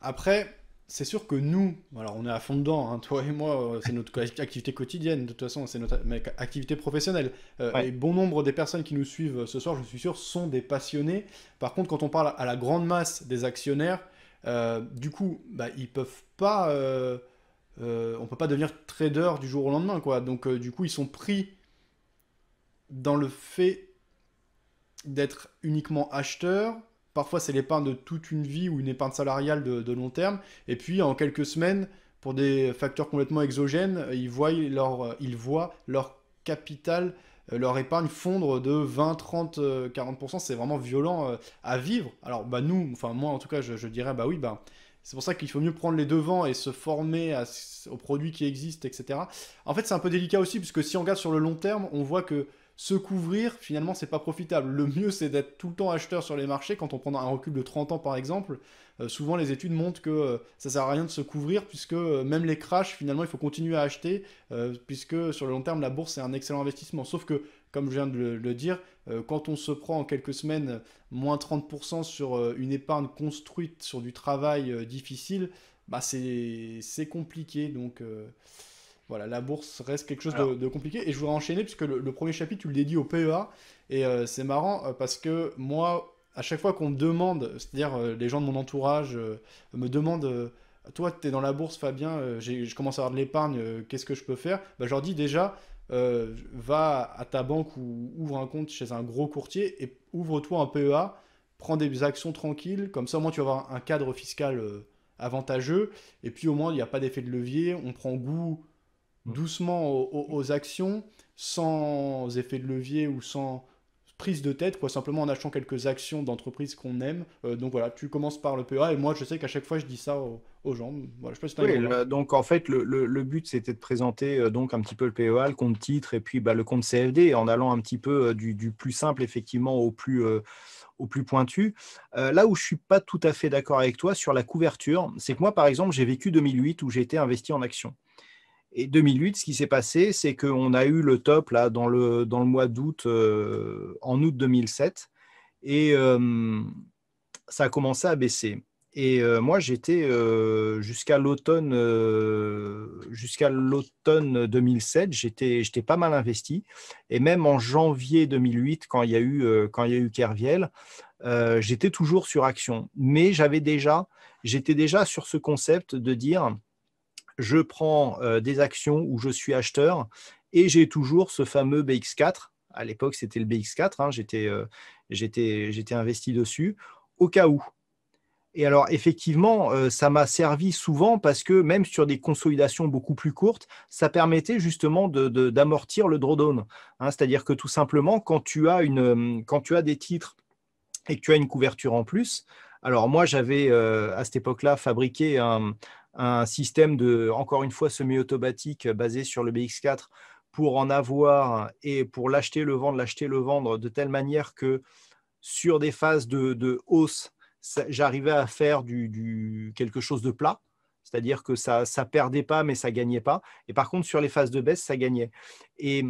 Après, c'est sûr que nous, alors on est à fond dedans, hein, toi et moi, euh, c'est notre activité quotidienne, de toute façon, c'est notre activité professionnelle. Euh, et bon nombre des personnes qui nous suivent euh, ce soir, je suis sûr, sont des passionnés. Par contre, quand on parle à la grande masse des actionnaires, du coup, bah, ils peuvent pas. Euh, on peut pas devenir trader du jour au lendemain, quoi. Donc, du coup, ils sont pris dans le fait d'être uniquement acheteurs Parfois, c'est l'épargne de toute une vie ou une épargne salariale de, long terme. Et puis, en quelques semaines, pour des facteurs complètement exogènes, euh, euh, ils voient leur, capital, euh, leur épargne fondre de 20, 30, 40%. C'est vraiment violent à vivre. Alors, bah, nous, enfin, moi en tout cas, je, dirais, bah oui, bah. C'est pour ça qu'il faut mieux prendre les devants et se former aux produits qui existent, etc. En fait, c'est un peu délicat aussi, puisque si on regarde sur le long terme, on voit que se couvrir, finalement, c'est pas profitable. Le mieux, c'est d'être tout le temps acheteur sur les marchés. Quand on prend un recul de 30 ans, par exemple, euh, souvent les études montrent que ça euh, ça sert à rien de se couvrir, puisque euh, même les crashs, finalement, il faut continuer à acheter, puisque sur le long terme, la bourse, c'est un excellent investissement. Sauf que, comme je viens de le, dire, quand on se prend en quelques semaines moins 30% sur une épargne construite sur du travail difficile, bah c'est compliqué. Donc voilà, la bourse reste quelque chose de, compliqué. Et je voudrais enchaîner, puisque le, premier chapitre, tu le dédies au PEA. Et euh, c'est marrant euh, parce que moi, à chaque fois qu'on me demande, c'est-à-dire euh, les gens de mon entourage me demandent Toi, tu es dans la bourse, Fabien, je commence à avoir de l'épargne, qu'est-ce que je peux faire bah, Je leur dis déjà Va à ta banque ou ouvre un compte chez un gros courtier et ouvre-toi un PEA, prends des actions tranquilles, comme ça, au moins, tu vas avoir un cadre fiscal avantageux. Et puis, au moins, il n'y a pas d'effet de levier, on prend goût Mm. doucement mm. aux, actions, sans effet de levier ou sans prise de tête, quoi, simplement en achetant quelques actions d'entreprise qu'on aime. Euh, donc voilà, tu commences par le PEA et moi je sais qu'à chaque fois je dis ça aux, gens. donc en fait le, but c'était de présenter euh, donc un petit peu le PEA, le compte titre et puis bah, le compte CFD en allant un petit peu euh, du, plus simple effectivement au plus au plus pointu. là où je suis pas tout à fait d'accord avec toi sur la couverture, c'est que moi, par exemple, j'ai vécu 2008 où j'ai été investi en actions. Et 2008, ce qui s'est passé, c'est qu'on a eu le top là, dans, le, dans mois d'août, euh, en août 2007, et euh, ça a commencé à baisser. Et euh, moi, j'étais jusqu'à l'automne jusqu'à l'automne 2007, j'étais pas mal investi. Et même en janvier 2008, quand il y a eu Kerviel, j'étais toujours sur Action. Mais déjà j'étais déjà sur ce concept de dire je prends euh, des actions où je suis acheteur et j'ai toujours ce fameux BX4. À l'époque, c'était le BX4, hein, euh, j'étais, j'étais, investi dessus, au cas où. Et alors, effectivement, euh, ça m'a servi souvent parce que même sur des consolidations beaucoup plus courtes, ça permettait justement d'amortir le drawdown. Hein. c'est-à-dire que tout simplement, quand tu, as une, quand tu as des titres et que tu as une couverture en plus, alors moi, j'avais à cette époque-là fabriqué un, un système de, encore une fois, semi-automatique euh, basé sur le BX4 pour en avoir et pour l'acheter, le vendre, l'acheter, le vendre de telle manière que sur des phases de, hausse, j'arrivais à faire du, quelque chose de plat. C'est-à-dire que ça ne perdait pas, mais ça gagnait pas. Et par contre, sur les phases de baisse, ça gagnait. Et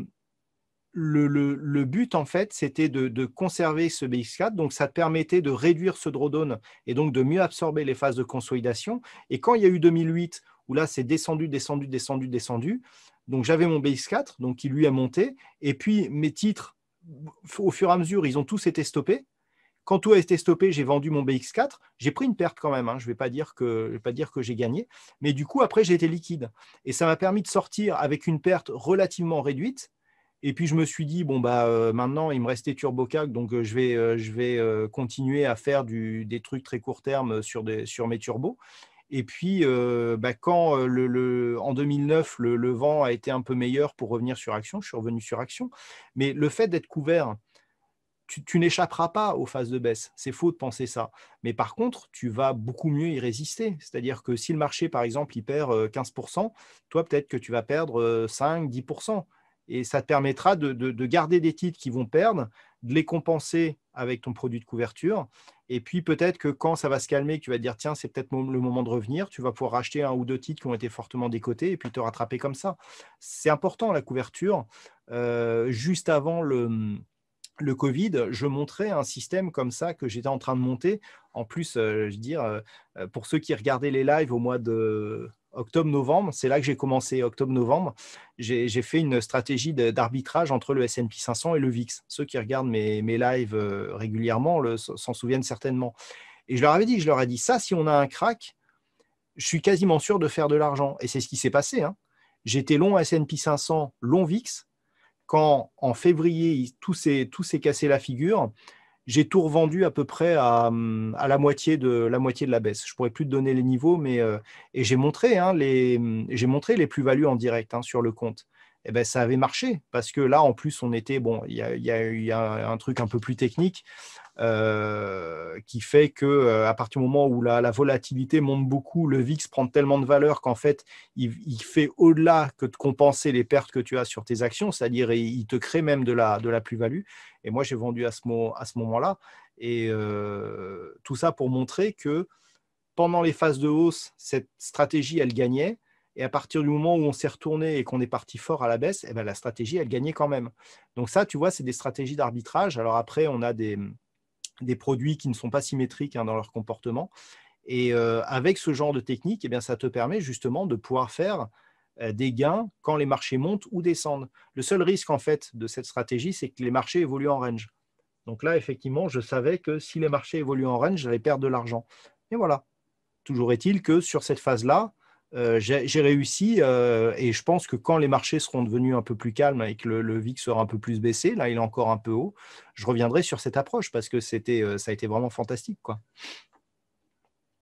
le, but, en fait, c'était de, conserver ce BX4. Donc, ça permettait de réduire ce drawdown et donc de mieux absorber les phases de consolidation. Et quand il y a eu 2008, où là, c'est descendu, descendu, descendu, descendu, donc j'avais mon BX4, donc qui lui a monté. Et puis, mes titres, au fur et à mesure, ils ont tous été stoppés. Quand tout a été stoppé, j'ai vendu mon BX4. J'ai pris une perte quand même. Hein. Je ne vais pas dire que j'ai gagné. Mais du coup, après, j'ai été liquide. Et ça m'a permis de sortir avec une perte relativement réduite et puis je me suis dit, bon, bah, euh, maintenant, il me restait TurboCAC, donc euh, je vais, euh, je vais continuer à faire du, des trucs très court terme sur, des, sur mes turbos. Et puis, bah, quand le, le, en 2009, le, vent a été un peu meilleur pour revenir sur Action, je suis revenu sur Action. Mais le fait d'être couvert, tu, tu n'échapperas pas aux phases de baisse. C'est faux de penser ça. Mais par contre, tu vas beaucoup mieux y résister. C'est-à-dire que si le marché, par exemple, il perd 15%, toi, peut-être que tu vas perdre 5, 10% et ça te permettra de, garder des titres qui vont perdre, de les compenser avec ton produit de couverture. Et puis peut-être que quand ça va se calmer, tu vas dire tiens, c'est peut-être le moment de revenir, tu vas pouvoir racheter un ou deux titres qui ont été fortement décotés et puis te rattraper comme ça. C'est important la couverture. Euh, juste avant le, Covid, je montrais un système comme ça que j'étais en train de monter. En plus, euh, je veux dire, euh, pour ceux qui regardaient les lives au mois de octobre-novembre, c'est là que j'ai commencé, octobre-novembre, j'ai, fait une stratégie d'arbitrage entre le S&P 500 et le VIX. Ceux qui regardent mes, lives euh, régulièrement s'en souviennent certainement. Et je leur avais dit, je leur ai dit, ça, si on a un crack, je suis quasiment sûr de faire de l'argent. Et c'est ce qui s'est passé. Hein. J'étais long S&P 500, long VIX, quand en février, tout s'est cassé la figure j'ai tout revendu à peu près à, la, moitié de, la moitié de la baisse. Je ne pourrais plus te donner les niveaux, mais euh, j'ai montré, hein, les, montré les plus-values en direct hein, sur le compte. Et eh ben, ça avait marché parce que là, en plus, on était bon. Il y a, y, un truc un peu plus technique. Euh, qui fait que euh, à partir du moment où la, volatilité monte beaucoup, le VIX prend tellement de valeur qu'en fait, il, fait au-delà que de compenser les pertes que tu as sur tes actions, c'est-à-dire il, te crée même de la, plus-value. Et moi, j'ai vendu à ce, à ce moment-là. Et euh, tout ça pour montrer que pendant les phases de hausse, cette stratégie, elle gagnait. Et à partir du moment où on s'est retourné et qu'on est parti fort à la baisse, eh bien, la stratégie, elle gagnait quand même. Donc ça, tu vois, c'est des stratégies d'arbitrage. Alors après, on a des, des produits qui ne sont pas symétriques hein, dans leur comportement. Et euh, avec ce genre de technique, eh bien, ça te permet justement de pouvoir faire euh, des gains quand les marchés montent ou descendent. Le seul risque en fait de cette stratégie, c'est que les marchés évoluent en range. Donc là, effectivement, je savais que si les marchés évoluent en range, j'allais perdre de l'argent. Et voilà. Toujours est-il que sur cette phase-là, euh, j'ai réussi euh, et je pense que quand les marchés seront devenus un peu plus calmes et que le, le, VIX sera un peu plus baissé, là il est encore un peu haut, je reviendrai sur cette approche parce que c'était, euh, ça a été vraiment fantastique. Quoi.